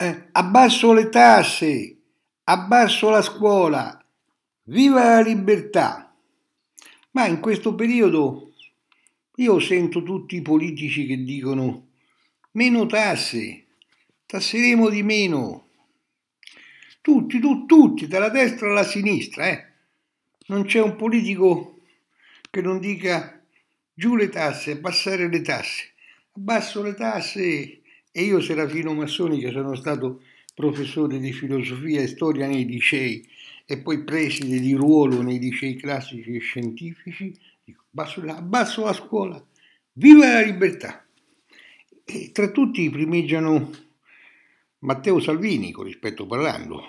eh, abbasso le tasse, abbasso la scuola, viva la libertà. Ma in questo periodo io sento tutti i politici che dicono meno tasse, tasseremo di meno. Tutti, tu, tutti, dalla destra alla sinistra, eh. Non c'è un politico che non dica giù le tasse, abbassare le tasse, abbasso le tasse, e io, Serafino Massoni, che sono stato professore di filosofia e storia nei licei e poi preside di ruolo nei licei classici e scientifici, dico, basso, la, basso la scuola, viva la libertà! E tra tutti primeggiano Matteo Salvini, con rispetto parlando,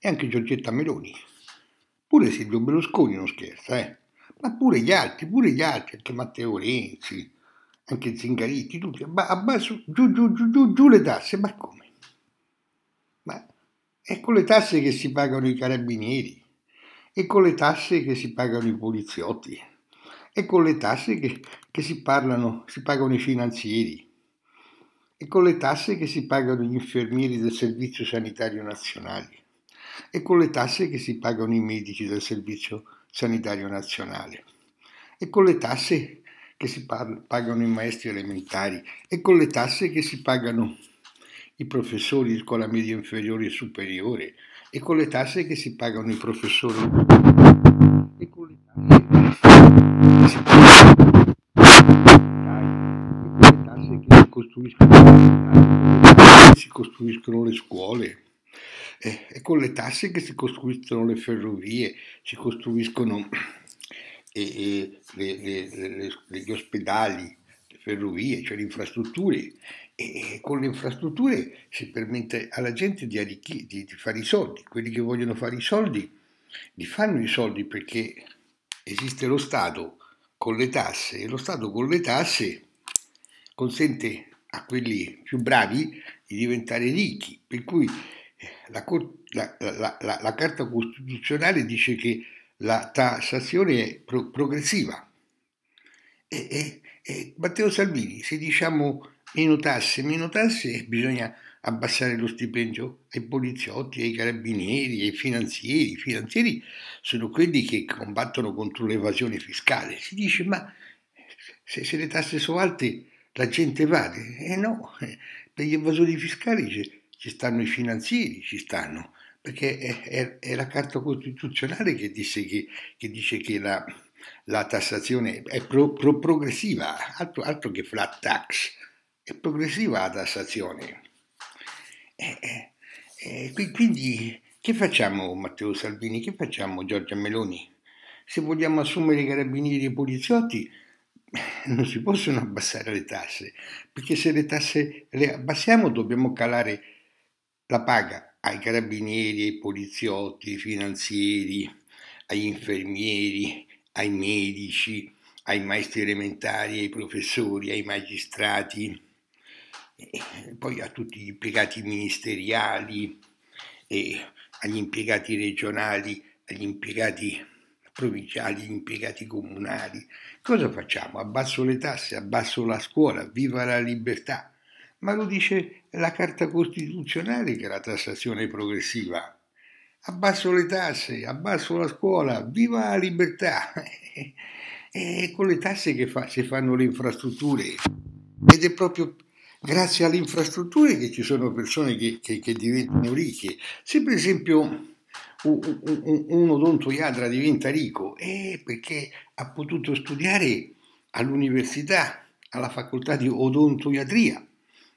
e anche Giorgetta Meloni. Pure Silvio Berlusconi non scherza, eh? ma pure gli altri, pure gli altri, anche Matteo Renzi, anche Zingaretti, tutti, abbasso, giù, giù, giù, giù, giù le tasse, ma come? Ma è con le tasse che si pagano i carabinieri, è con le tasse che si pagano i poliziotti, è con le tasse che, che si, parlano, si pagano i finanzieri, è con le tasse che si pagano gli infermieri del Servizio Sanitario Nazionale, è con le tasse che si pagano i medici del Servizio Sanitario Nazionale, è con le tasse che si pagano i maestri elementari e con le tasse che si pagano i professori di scuola media inferiore e superiore e con le tasse che si pagano i professori e con le tasse che si pagano e con costruiscono, si costruiscono le scuole eh, e con le tasse che si costruiscono le ferrovie, si costruiscono e, le, le, le, gli ospedali, le ferrovie, cioè le infrastrutture. E con le infrastrutture si permette alla gente di, arricchi, di, di fare i soldi. Quelli che vogliono fare i soldi li fanno i soldi perché esiste lo Stato con le tasse e lo Stato con le tasse consente a quelli più bravi di diventare ricchi. Per cui eh, la, la, la, la Carta Costituzionale dice che la tassazione pro- progressiva. E, e, e, Matteo Salvini, se diciamo meno tasse, meno tasse, bisogna abbassare lo stipendio ai poliziotti, ai carabinieri, ai finanzieri. I finanzieri sono quelli che combattono contro l'evasione fiscale. Si dice, ma se, se le tasse sono alte la gente evade? E eh no, eh, per gli evasori fiscali ci, ci stanno i finanzieri, ci stanno perché è, è, è, la Carta Costituzionale che dice che, che, dice che la, la, tassazione è pro, pro progressiva, altro, altro, che flat tax, è progressiva la tassazione. E, e, e, quindi che facciamo Matteo Salvini, che facciamo Giorgia Meloni? Se vogliamo assumere i carabinieri e i poliziotti eh, non si possono abbassare le tasse, perché se le tasse le abbassiamo dobbiamo calare la paga ai carabinieri, ai poliziotti, ai finanzieri, agli infermieri, ai medici, ai maestri elementari, ai professori, ai magistrati, eh, poi a tutti gli impiegati ministeriali, agli impiegati regionali, agli impiegati provinciali, agli impiegati comunali. Cosa facciamo? Abbasso le tasse, abbasso la scuola, viva la libertà! ma lo dice la Carta Costituzionale che è la tassazione progressiva. Abbasso le tasse, abbasso la scuola, viva la libertà! E con le tasse che fa, si fanno le infrastrutture ed è proprio grazie alle infrastrutture che ci sono persone che, che, che diventano ricche. Se per esempio un, un odontoiatra diventa ricco è perché ha potuto studiare all'università, alla facoltà di odontoiatria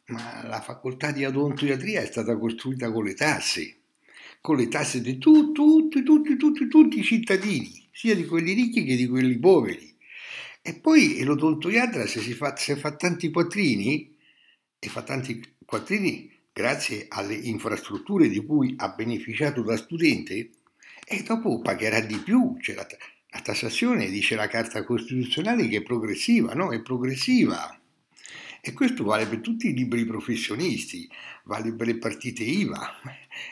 ma la facoltà di odontoiatria è stata costruita con le tasse, con le tasse di tutti, tutti, tutti, tutti, tutti i cittadini, sia di quelli ricchi che di quelli poveri. E poi l'odontoiatra se, si fa, se fa tanti quattrini, e fa tanti quattrini grazie alle infrastrutture di cui ha beneficiato da studente, e dopo pagherà di più, cioè la, la tassazione dice la Carta Costituzionale che è progressiva, no? È progressiva e questo vale per tutti i liberi professionisti, vale per le partite IVA.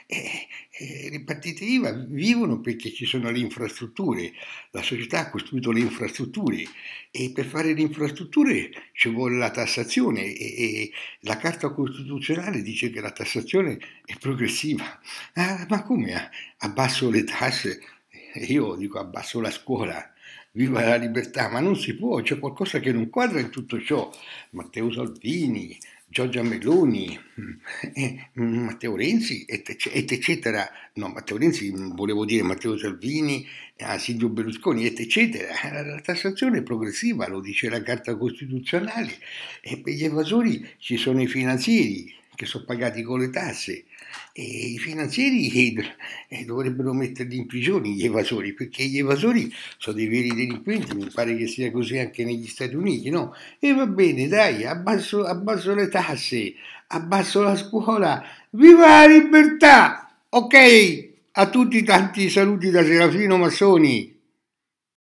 E, e le partite IVA vivono perché ci sono le infrastrutture, la società ha costruito le infrastrutture e per fare le infrastrutture ci vuole la tassazione e, e la Carta Costituzionale dice che la tassazione è progressiva. Ah, ma come? Abbasso le tasse? Eh, io dico abbasso la scuola viva la libertà, ma non si può, c'è qualcosa che non quadra in tutto ciò. Matteo Salvini, Giorgia Meloni, eh, Matteo Renzi, eccetera. No, Matteo Renzi volevo dire Matteo Salvini, eh, Silvio Berlusconi, eccetera. La tassazione è progressiva, lo dice la Carta Costituzionale, e per gli evasori ci sono i finanzieri, che sono pagati con le tasse e i finanzieri eh, dovrebbero metterli in prigione gli evasori perché gli evasori sono dei veri delinquenti mi pare che sia così anche negli Stati Uniti no? e va bene dai abbasso, abbasso le tasse abbasso la scuola viva la libertà ok a tutti tanti saluti da Serafino Massoni